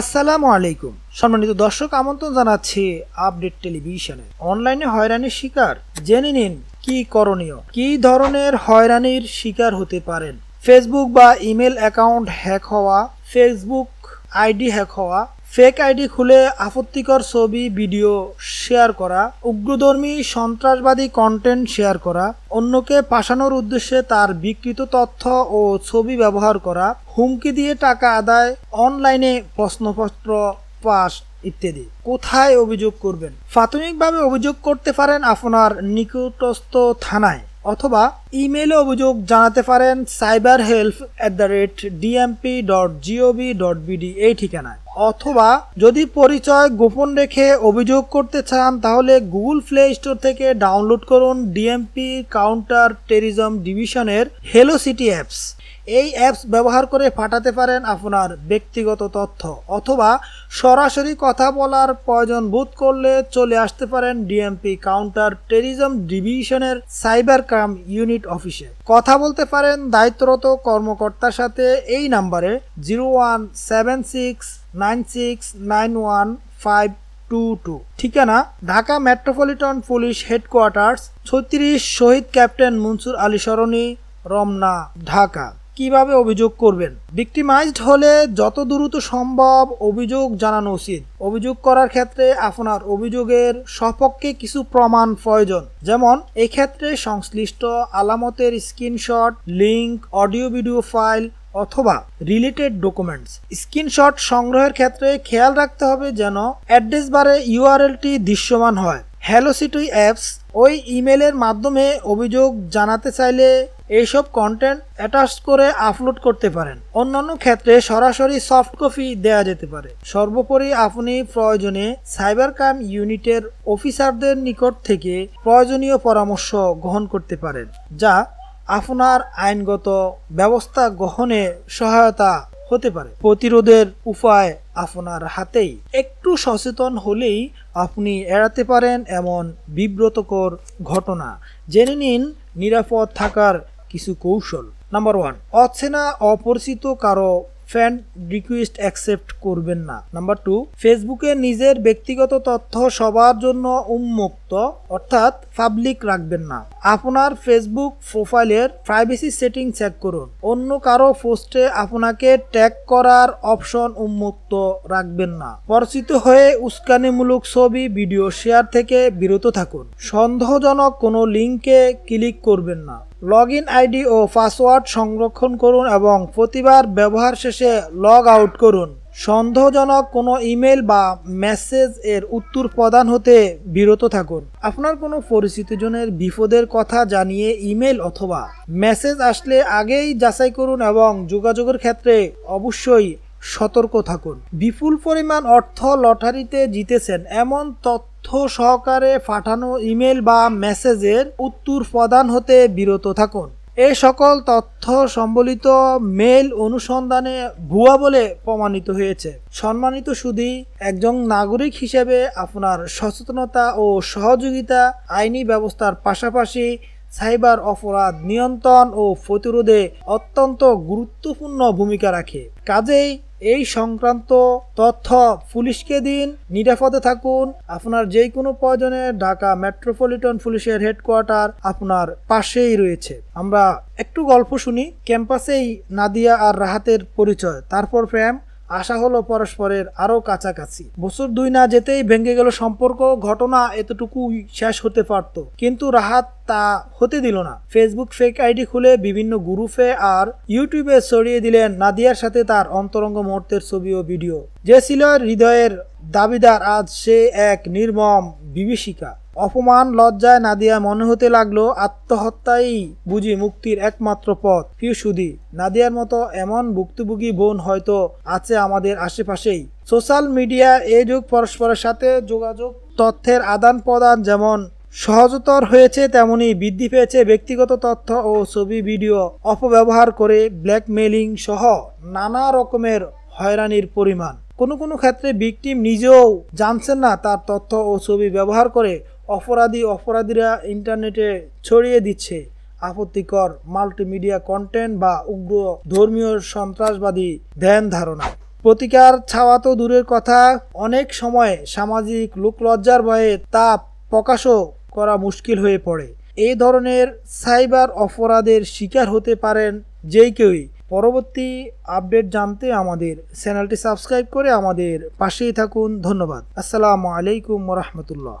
আসসালামু আলাইকুম সম্মানিত দর্শক আমন্ত্রণ জানাচ্ছি আপডেট টেলিভিশনে অনলাইনে হয়রানির শিকার জেনে নিন কি করণীয় কি ধরনের হয়রানির শিকার হতে পারেন ফেসবুক বা ইমেল অ্যাকাউন্ট হ্যাক হওয়া ফেসবুক আইডি হ্যাক হওয়া ফেক আইডি খুলে আপত্তিকর ছবি ভিডিও শেয়ার করা উগ্রধর্মী সন্ত্রাসবাদী কন্টেন্ট শেয়ার করা অন্যকে পাশানোর উদ্দেশ্যে তার বিকৃত তথ্য ও ছবি ব্যবহার করা হুমকি দিয়ে টাকা আদায় অনলাইনে প্রশ্নপত্র পাস ইত্যাদি কোথায় অভিযোগ করবেন প্রাথমিকভাবে অভিযোগ করতে পারেন আপনার নিকটস্থ থানায় অথবা ইমেলে অভিযোগ জানাতে পারেন cyber help at the rate DMP dot GOV dot BD এই ঠিকানায় অথবা যদি পরিচয় গোপন রেখে অভিযোগ করতে চান তাহলে গুগল প্লে স্টোর থেকে ডাউনলোড করুন ডিএমপি কাউন্টার টেরিজম ডিভিশনের হেলো সিটি অ্যাপস এই অ্যাপস ব্যবহার করে ফাটাতে পারেন আপনার ব্যক্তিগত তথ্য অথবা সরাসরি কথা বলার প্রয়োজন বোধ করলে চলে আসতে পারেন ডিএমপি কাউন্টার টেরিজম ডিভিশনের সাইবার ক্রাইম ইউনিট অফিসে কথা বলতে পারেন দায়িত্বরত কর্মকর্তার সাথে এই নাম্বারে zero one seven six nine six nine one five two two ঠিকানা ঢাকা মেট্রোপলিটন পুলিশ হেডকোয়ার্টার্স ছত্রিশ শহীদ ক্যাপ্টেন মনসুর আলী সরণী রমনা ঢাকা কিভাবে অভিযোগ করবেন ভিক্টিমাইজড হলে যত দ্রুত সম্ভব অভিযোগ জানানো উচিত অভিযোগ করার ক্ষেত্রে আপনার অভিযোগের সপক্ষে কিছু প্রমাণ প্রয়োজন যেমন এক্ষেত্রে সংশ্লিষ্ট আলামতের screenshot link audio video file অথবা রিলেটেড ডকুমেন্টস স্ক্রিনশট সংগ্রহের ক্ষেত্রে খেয়াল রাখতে হবে যেন অ্যাড্রেস বারে ইউআরএলটি দৃশ্যমান হয় হ্যালো সিটি অ্যাপস ওই ইমেলের মাধ্যমে অভিযোগ জানাতে চাইলে এইসব কন্টেন্ট অ্যাটাচ করে আপলোড করতে পারেন অন্যান্য ক্ষেত্রে সরাসরি সফট কপি দেওয়া যেতে পারে সর্বোপরি আপনি প্রয়োজনে সাইবার ক্রাইম ইউনিটের অফিসারদের নিকট থেকে প্রয়োজনীয় পরামর্শ গ্রহণ করতে পারেন যা আপনার আইনগত ব্যবস্থা গ্রহণে সহায়তা হতে পারে প্রতিরোধের উপায় আপনার হাতেই একটু সচেতন হলেই আপনি এড়াতে পারেন এমন বিব্রতকর ঘটনা জেনে নিন নিরাপদ থাকার কিছু কৌশল নাম্বার ওয়ান অচেনা অপরিচিত কারো ফ্যান্ড রিকোয়েস্ট অ্যাকসেপ্ট করবেন না নাম্বার টু ফেসবুকে নিজের ব্যক্তিগত তথ্য সবার জন্য উন্মুক্ত অর্থাৎ পাবলিক রাখবেন না আপনার ফেসবুক প্রোফাইলের প্রাইভেসি সেটিং চেক করুন অন্য কারো পোস্টে আপনাকে ট্যাগ করার অপশন উন্মুক্ত রাখবেন না পরিচিত হয়ে উস্কানিমূলক ছবি ভিডিও শেয়ার থেকে বিরত থাকুন সন্দেহজনক কোনো লিঙ্কে ক্লিক করবেন না লগ ইন আইডি ও পাসওয়ার্ড সংরক্ষণ করুন এবং প্রতিবার ব্যবহার শেষে লগ আউট করুন সন্দেহজনক কোনো ইমেল বা মেসেজ এর উত্তর প্রদান হতে বিরত থাকুন আপনার কোনো পরিচিতজনের বিপদের কথা জানিয়ে ইমেল অথবা মেসেজ আসলে আগেই যাচাই করুন এবং যোগাযোগের ক্ষেত্রে অবশ্যই সতর্ক থাকুন বিপুল পরিমাণ অর্থ লটারিতে জিতেছেন এমন তথ্য তথ্য সহকারে পাঠানো ইমেল বা মেসেজের উত্তর প্রদান হতে বিরত থাকুন এ সকল তথ্য সম্বলিত মেল অনুসন্ধানে ভুয়া বলে প্রমাণিত হয়েছে সম্মানিত সুধি একজন নাগরিক হিসেবে আপনার সচেতনতা ও সহযোগিতা আইনি ব্যবস্থার পাশাপাশি সাইবার অপরাধ নিয়ন্ত্রণ ও প্রতিরোধে অত্যন্ত গুরুত্বপূর্ণ ভূমিকা রাখে কাজেই এই সংক্রান্ত তথ্য পুলিশকে দিন নিরাপদে থাকুন আপনার যে কোনো প্রয়োজনে ঢাকা মেট্রোপলিটন পুলিশের হেডকোয়ার্টার আপনার পাশেই রয়েছে আমরা একটু গল্প শুনি ক্যাম্পাসেই নাদিয়া আর রাহাতের পরিচয় তারপর প্রেম আশা হলো পরস্পরের আরও কাছাকাছি বছর দুই না যেতেই ভেঙে গেল সম্পর্ক ঘটনা এতটুকুই শেষ হতে পারত কিন্তু রাহাত তা হতে দিল না ফেসবুক ফেক আইডি খুলে বিভিন্ন গ্রুপে আর ইউটিউবে ছড়িয়ে দিলেন নাদিয়ার সাথে তার অন্তরঙ্গ মুহূর্তের ছবি ও ভিডিও যে ছিল হৃদয়ের দাবিদার আজ সে এক নির্মম বিভীষিকা অপমান লজ্জায় নাদিয়া মনে হতে লাগলো আত্মহত্যাই বুঝি মুক্তির একমাত্র পথ প্রিয় শুধু নাদিয়ার মতো এমন ভুক্তভোগী বোন হয়তো আছে আমাদের আশেপাশেই সোশ্যাল মিডিয়া এই যুগ পরস্পরের সাথে যোগাযোগ তথ্যের আদান প্রদান যেমন সহজতর হয়েছে তেমনি বৃদ্ধি পেয়েছে ব্যক্তিগত তথ্য ও ছবি ভিডিও অপব্যবহার করে ব্ল্যাকমেলিং সহ নানা রকমের হয়রানির পরিমাণ কোনো কোনো ক্ষেত্রে ভিকটিম নিজেও জানছেন না তার তথ্য ও ছবি ব্যবহার করে অপরাধী অপরাধীরা ইন্টারনেটে ছড়িয়ে দিচ্ছে আপত্তিকর মাল্টিমিডিয়া কন্টেন্ট বা উগ্র ধর্মীয় সন্ত্রাসবাদী ধ্যান ধারণা প্রতিকার ছাওয়া তো দূরের কথা অনেক সময় সামাজিক লোকলজ্জার ভয়ে তা প্রকাশও করা মুশকিল হয়ে পড়ে এই ধরনের সাইবার অপরাধের শিকার হতে পারেন যেই কেউই পরবর্তী আপডেট জানতে আমাদের চ্যানেলটি সাবস্ক্রাইব করে আমাদের পাশেই থাকুন ধন্যবাদ আসসালামু আলাইকুম রহমতুল্লাহ